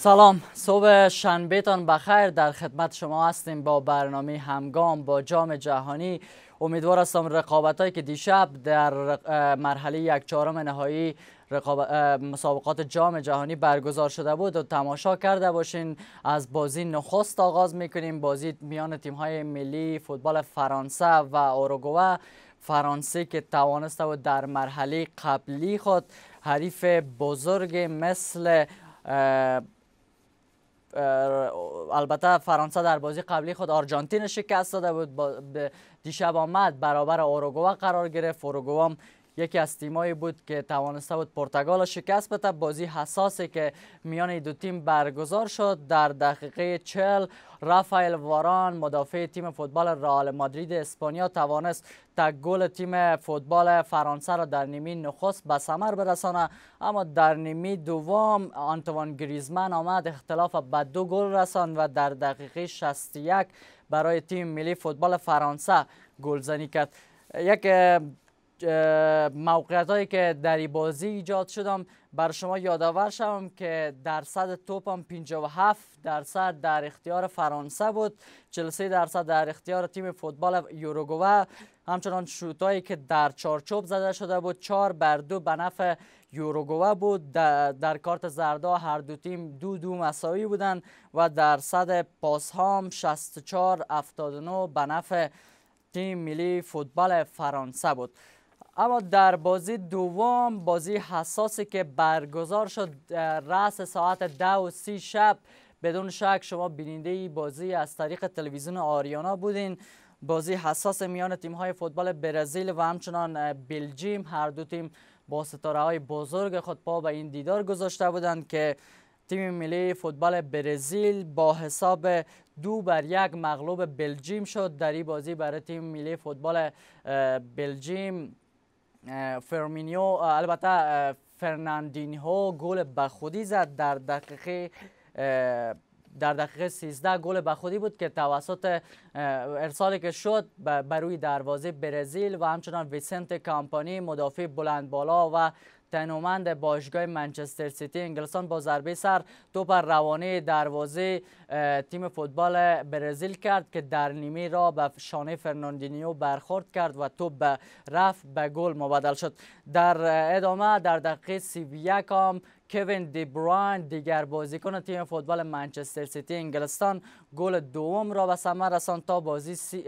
سلام صبح شنبه تان بخیر در خدمت شما هستیم با برنامه همگام با جام جهانی امیدوار هستم رقابت هایی که دیشب در مرحله یک چهارم نهایی مسابقات جام جهانی برگزار شده بود و تماشا کرده باشین از بازی نخست آغاز میکنیم بازی میان تیم های ملی فوتبال فرانسه و اوروگوه فرانسه که توانسته بود در مرحله قبلی خود حریف بزرگ مثل البته فرانسه در بازی قبلی خود آرژانتین شکست داده بود دیشب آمد برابر اوروگوه قرار گرفت اوروگوئه یکی از تیمایی بود که توانسته بود پرتغال شکست بده بازی حساسی که میان دو تیم برگزار شد در دقیقه چل رافائل واران مدافع تیم فوتبال رئال مادرید اسپانیا توانست تا گل تیم فوتبال فرانسه را در نیمی نخست به ثمر برسانه اما در نیمی دوم آنتوان گریزمن آمد اختلاف به دو گل رساند و در دقیقه 61 برای تیم ملی فوتبال فرانسه گلزنی کرد یک موقعیت هایی که در بازی ایجاد شدم بر شما یادآور شوم که درصد توپ هم 57 درصد در اختیار فرانسه بود 43 درصد در اختیار تیم فوتبال یوروگوه همچنان هایی که در چارچوب زده شده بود 4 بر دو به نفع یوروگوه بود در, کارت زردا هر دو تیم دو دو مساوی بودند و درصد پاس هم 64 79 به نفع تیم ملی فوتبال فرانسه بود اما در بازی دوم بازی حساسی که برگزار شد رأس ساعت دو و سی شب بدون شک شما بیننده بازی از طریق تلویزیون آریانا بودین بازی حساس میان تیم های فوتبال برزیل و همچنان بلژیم هر دو تیم با ستاره های بزرگ خود پا به این دیدار گذاشته بودند که تیم ملی فوتبال برزیل با حساب دو بر یک مغلوب بلژیم شد در این بازی برای تیم ملی فوتبال بلژیم فرمینیو البته فرناندینهو گل به خودی زد در دقیقه در دقیقه 13 گل به خودی بود که توسط ارسالی که شد بر روی دروازه برزیل و همچنان ویسنت کامپانی مدافع بلند بالا و تنومند باشگاه منچستر سیتی انگلستان با ضربه سر توپ روانه دروازه تیم فوتبال برزیل کرد که در نیمه را به شانه فرناندینیو برخورد کرد و توپ رفت به گل مبدل شد در ادامه در دقیقه 31 هم کوین دی براین دیگر بازیکن تیم فوتبال منچستر سیتی انگلستان گل دوم را به ثمر رساند تا بازی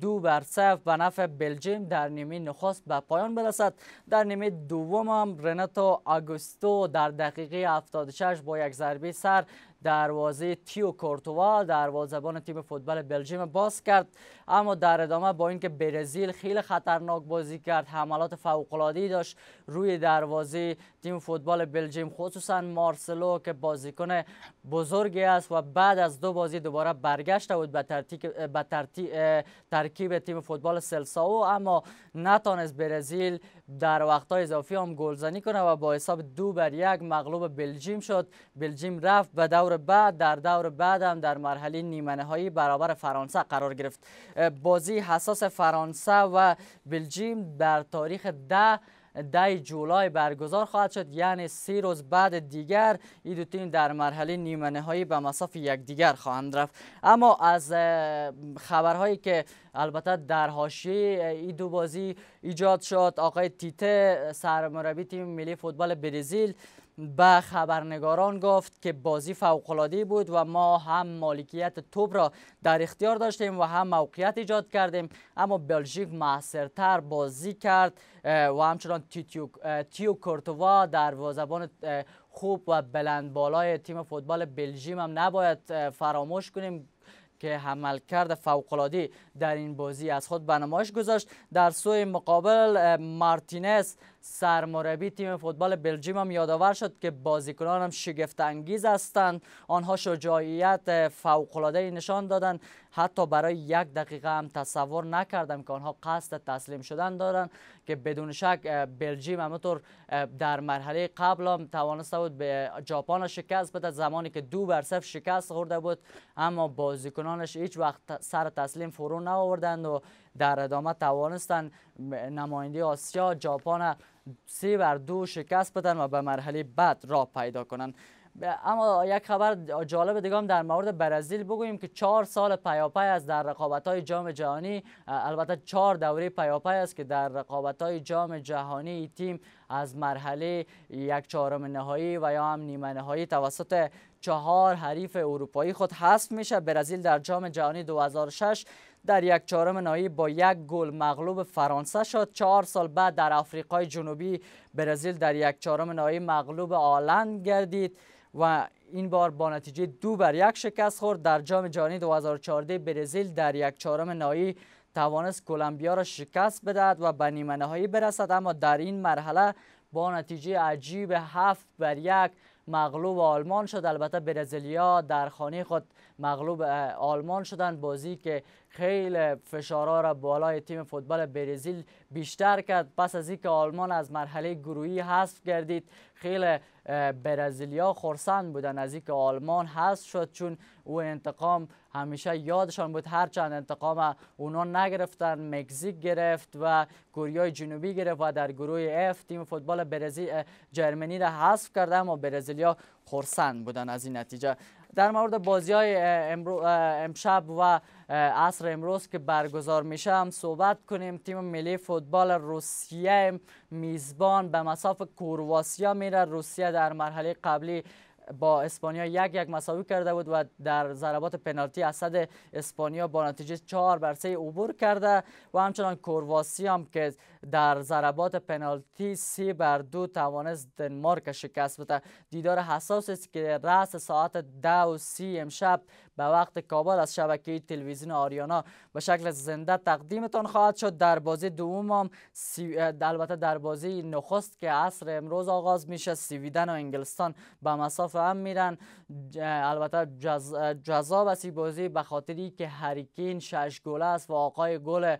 دو بر صفر به نفع بلژیم در نیمه نخست به پایان برسد در نیمه دوم هم رناتو آگوستو در دقیقه 76 با یک ضربه سر دروازه تیو کورتوا دروازهبان تیم فوتبال بلژیم باز کرد اما در ادامه با اینکه برزیل خیلی خطرناک بازی کرد حملات فوقلادی داشت روی دروازه تیم فوتبال بلژیم خصوصا مارسلو که بازیکن بزرگی است و بعد از دو بازی دوباره برگشته بود به ترکیب تیم فوتبال سلساو اما نتانست برزیل در وقتها اضافی هم گلزنی کنه و با حساب دو بر یک مغلوب بلژیم شد بلژیم رفت به دور دور بعد در دور بعد هم در مرحله نیمه نهایی برابر فرانسه قرار گرفت بازی حساس فرانسه و بلژیم در تاریخ ده دای جولای برگزار خواهد شد یعنی سه روز بعد دیگر این دو تیم در مرحله نیمه نهایی به مساف یکدیگر خواهند رفت اما از خبرهایی که البته در حاشیه این دو بازی ایجاد شد آقای تیته سرمربی تیم ملی فوتبال برزیل به خبرنگاران گفت که بازی فوقلادی بود و ما هم مالکیت توپ را در اختیار داشتیم و هم موقعیت ایجاد کردیم اما بلژیک محصرتر بازی کرد و همچنان تیو, تیو کورتوا در وزبان خوب و بلند بالای تیم فوتبال بلژیم هم نباید فراموش کنیم که کرد فوقلادی در این بازی از خود به نمایش گذاشت در سوی مقابل مارتینز سرمربی تیم فوتبال بلژیم هم یادآور شد که بازیکنان هم شگفت انگیز هستند آنها شجاعیت فوق العاده نشان دادند حتی برای یک دقیقه هم تصور نکردم که آنها قصد تسلیم شدن دارند که بدون شک بلژیم همطور در مرحله قبل هم توانسته بود به ژاپن شکست بده زمانی که دو بر شکست خورده بود اما بازیکنانش هیچ وقت سر تسلیم فرو نآوردند و در ادامه توانستند نماینده آسیا ژاپن سی بر دو شکست بدن و به مرحله بعد راه پیدا کنند اما یک خبر جالب دیگه هم در مورد برزیل بگوییم که چهار سال پیاپی است در رقابت های جام جهانی البته چهار دوره پیاپی است که در رقابت های جام جهانی تیم از مرحله یک چهارم نهایی و یا هم نیمه نهایی توسط چهار حریف اروپایی خود حذف میشه برزیل در جام جهانی 2006 در یک چهارم نهایی با یک گل مغلوب فرانسه شد چهار سال بعد در آفریقای جنوبی برزیل در یک چهارم نهایی مغلوب آلند گردید و این بار با نتیجه دو بر یک شکست خورد در جام جهانی 2014 برزیل در یک چهارم نهایی توانست کلمبیا را شکست بدهد و به نیمه نهایی برسد اما در این مرحله با نتیجه عجیب هفت بر یک مغلوب آلمان شد البته برزیلیا در خانه خود مغلوب آلمان شدن بازی که خیلی فشارا را بالای تیم فوتبال برزیل بیشتر کرد پس از اینکه آلمان از مرحله گروهی حذف گردید خیلی برزیلیا خورسند بودن از اینکه آلمان حذف شد چون او انتقام همیشه یادشان بود هرچند انتقام اونا نگرفتن مکزیک گرفت و کره جنوبی گرفت و در گروه F تیم فوتبال برزیل جرمنی را حذف کرده اما برزیلیا خورسند بودن از این نتیجه در مورد بازی های امشب و عصر امروز که برگزار میشه هم صحبت کنیم تیم ملی فوتبال روسیه میزبان به مساف کرواسیا میره روسیه در مرحله قبلی با اسپانیا یک یک مساوی کرده بود و در ضربات پنالتی اسد اسپانیا با نتیجه 4 بر 3 عبور کرده و همچنان کرواسی هم که در ضربات پنالتی 3 بر 2 توانست دنمارک شکست بده دیدار حساسی است که رأس ساعت 10 و 30 امشب به وقت کابل از شبکه تلویزیون آریانا به شکل زنده تقدیمتان خواهد شد در بازی دوم هم البته در بازی نخست که عصر امروز آغاز میشه سویدن و انگلستان به مساف هم میرن البته جذاب جز... بازی به خاطری که هریکین شش گل است و آقای گل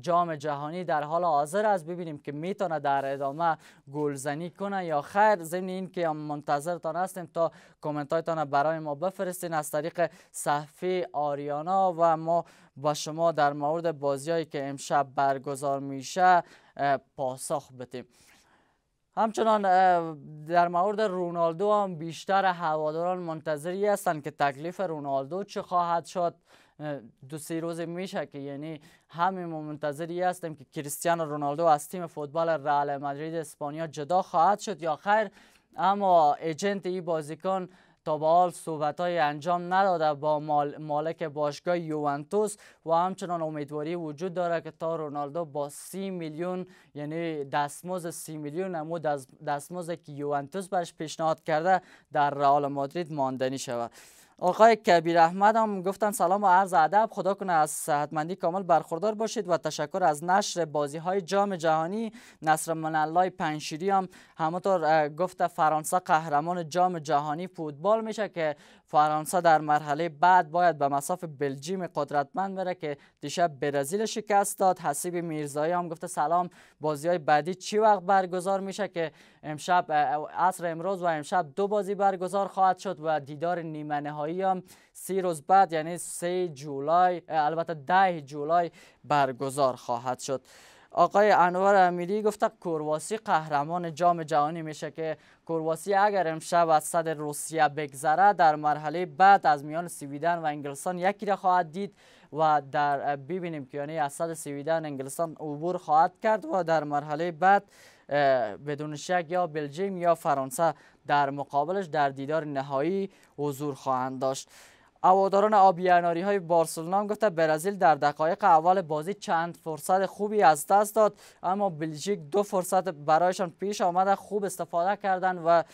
جام جهانی در حال حاضر است ببینیم که میتونه در ادامه گلزنی کنه یا خیر ضمن این که منتظرتان هستیم تا کامنت هایتان برای ما بفرستین از طریق صفحه آریانا و ما با شما در مورد بازیایی که امشب برگزار میشه پاسخ بتیم همچنان در مورد رونالدو هم بیشتر هواداران منتظری هستند که تکلیف رونالدو چه خواهد شد دو سه روز میشه که یعنی همه ما منتظری هستیم که کریستیانو رونالدو از تیم فوتبال رئال مادرید اسپانیا جدا خواهد شد یا خیر اما ایجنت ای بازیکن تا به حال صحبت های انجام نداده با مال مالک باشگاه یوونتوس و همچنان امیدواری وجود داره که تا رونالدو با سی میلیون یعنی دستمزد سی میلیون امو دستمزد که یوونتوس برش پیشنهاد کرده در رئال مادرید ماندنی شود آقای کبیر احمد هم گفتن سلام و عرض ادب خدا کنه از صحتمندی کامل برخوردار باشید و تشکر از نشر بازی های جام جهانی نصر منالای پنشیری هم همطور گفته فرانسه قهرمان جام جهانی فوتبال میشه که فرانسه در مرحله بعد باید به مساف بلژیم قدرتمند بره که دیشب برزیل شکست داد حسیب میرزایی هم گفته سلام بازی های بعدی چی وقت برگزار میشه که امشب عصر امروز و امشب دو بازی برگزار خواهد شد و دیدار نیمه نهایی هم سی روز بعد یعنی سه جولای البته ده جولای برگزار خواهد شد آقای انور امیری گفته کرواسی قهرمان جام جهانی میشه که کرواسی اگر امشب از صد روسیه بگذره در مرحله بعد از میان سویدن و انگلستان یکی را خواهد دید و در ببینیم که یعنی از صد سویدن انگلستان عبور خواهد کرد و در مرحله بعد بدون شک یا بلژیم یا فرانسه در مقابلش در دیدار نهایی حضور خواهند داشت هواداران آبیاناری های بارسلونا هم گفته برزیل در دقایق اول بازی چند فرصت خوبی از دست داد اما بلژیک دو فرصت برایشان پیش آمده خوب استفاده کردند و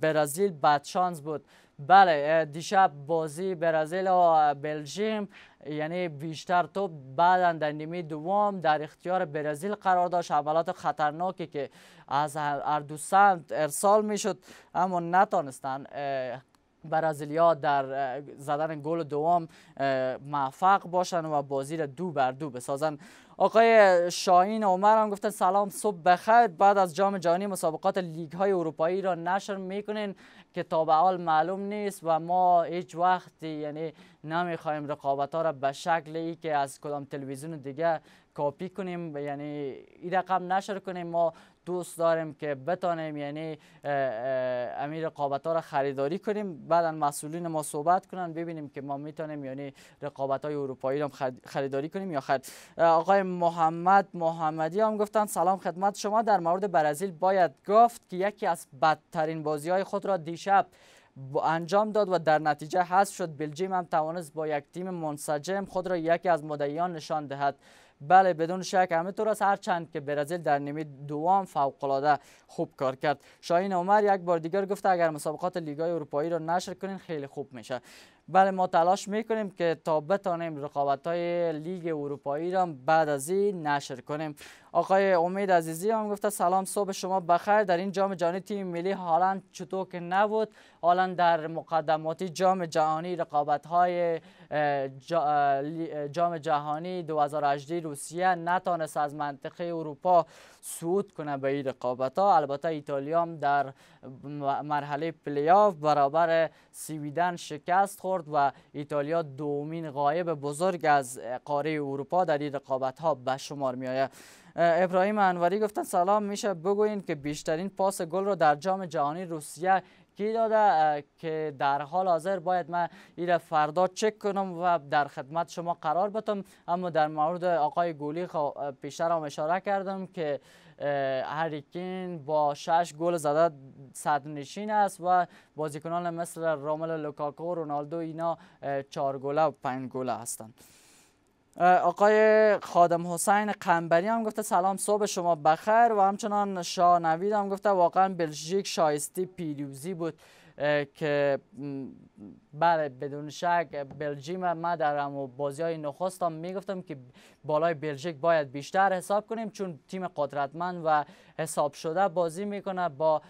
برزیل بدشانس بود بله دیشب بازی برزیل و بلژیم یعنی بیشتر توپ بعدا در نیمه دوم در اختیار برزیل قرار داشت حملات خطرناکی که از هر سمت ارسال میشد اما نتانستن برازیلیا در زدن گل دوم موفق باشن و بازی را دو بر دو بسازن آقای شاهین عمر هم گفتن سلام صبح بخیر بعد از جام جهانی مسابقات لیگ های اروپایی را نشر میکنین که تا به حال معلوم نیست و ما هیچ وقت یعنی نمیخوایم رقابت ها را به شکل ای که از کدام تلویزیون دیگه کاپی کنیم یعنی این رقم نشر کنیم ما دوست داریم که بتانیم یعنی امیر رقابت ها را خریداری کنیم بعدا مسئولین ما صحبت کنن ببینیم که ما میتونیم یعنی رقابت های اروپایی را خریداری کنیم یا خیر. آقای محمد محمدی هم گفتن سلام خدمت شما در مورد برزیل باید گفت که یکی از بدترین بازی های خود را دیشب انجام داد و در نتیجه حذف شد بلژیم هم توانست با یک تیم منسجم خود را یکی از مدعیان نشان دهد بله بدون شک همه است هرچند که برزیل در نیمه دوم فوق خوب کار کرد شاهین عمر یک بار دیگر گفته اگر مسابقات لیگای اروپایی را نشر کنین خیلی خوب میشه بله ما تلاش میکنیم که تا بتانیم رقابت های لیگ اروپایی را بعد از این نشر کنیم آقای امید عزیزی هم گفته سلام صبح شما بخیر در این جام جهانی تیم ملی هالند چطور که نبود هالند در مقدماتی جام جهانی رقابت های جام جهانی 2018 روسیه نتانست از منطقه اروپا سود کنه به این رقابت ها البته ایتالیا هم در مرحله پلیاف برابر سویدن شکست خورد و ایتالیا دومین غایب بزرگ از قاره اروپا در این رقابت ها به شمار می آید ابراهیم انوری گفتن سلام میشه بگوین که بیشترین پاس گل رو در جام جهانی روسیه کی داده که در حال حاضر باید من این فردا چک کنم و در خدمت شما قرار بدم اما در مورد آقای گولی خب، پیشتر هم اشاره کردم که هریکین با شش گل زده صد نشین است و بازیکنان مثل رامل لوکاکو رونالدو اینا چهار گله و پنج گله هستند آقای خادم حسین قنبری هم گفته سلام صبح شما بخیر و همچنان شاه نوید هم گفته واقعا بلژیک شایستی پیروزی بود که بله بدون شک بلژیم ما در بازی های نخستم میگفتم که بالای بلژیک باید بیشتر حساب کنیم چون تیم قدرتمند و حساب شده بازی میکنه با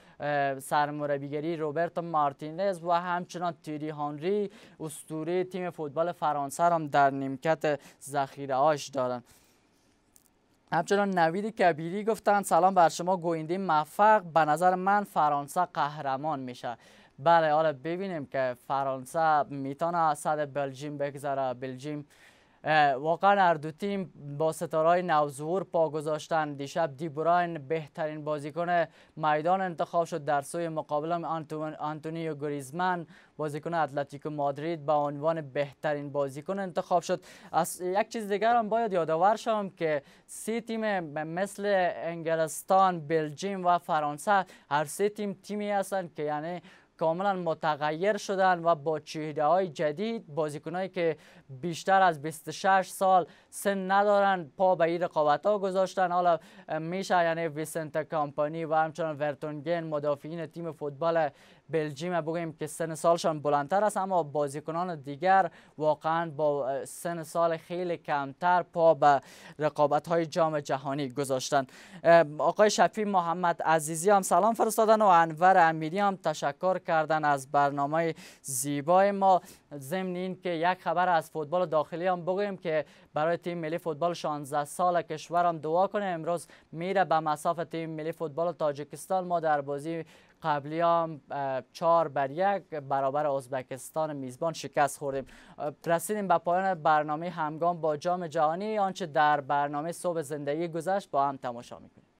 سرمربیگری روبرتو مارتینز و همچنان تیری هانری استوری تیم فوتبال فرانسه هم در نیمکت زخیره هاش دارن همچنان نوید کبیری گفتن سلام بر شما گوینده موفق به نظر من فرانسه قهرمان میشه بله حالا آره، ببینیم که فرانسه میتونه از صد بلژیم بگذاره، بلژیم واقعا هر دو تیم با های نوزور پا گذاشتن دیشب دیبراین بهترین بازیکن میدان انتخاب شد در سوی مقابل آنتونیو گریزمن بازیکن اتلتیکو مادرید به عنوان بهترین بازیکن انتخاب شد از یک چیز دیگر هم باید یادآور شوم که سه تیم مثل انگلستان بلژیم و فرانسه هر سه تیم تیمی هستند که یعنی کاملا متغیر شدن و با چهده های جدید بازیکنهایی که بیشتر از 26 سال سن ندارن پا به این رقابت ها گذاشتن حالا میشه یعنی ویسنت کامپانی و همچنان ورتونگن مدافعین تیم فوتبال بلژیم بگوییم که سن سالشان بلندتر است اما بازیکنان دیگر واقعا با سن سال خیلی کمتر پا به رقابت های جام جهانی گذاشتند آقای شفی محمد عزیزی هم سلام فرستادن و انور امیری هم تشکر کردن از برنامه زیبای ما ضمن این که یک خبر از فوتبال داخلی هم بگویم که برای تیم ملی فوتبال 16 سال کشورم دعا کنه امروز میره به مساف تیم ملی فوتبال تاجیکستان ما در بازی قبلی هم چهار بر یک برابر ازبکستان میزبان شکست خوردیم رسیدیم به پایان برنامه همگام با جام جهانی آنچه در برنامه صبح زندگی گذشت با هم تماشا میکنیم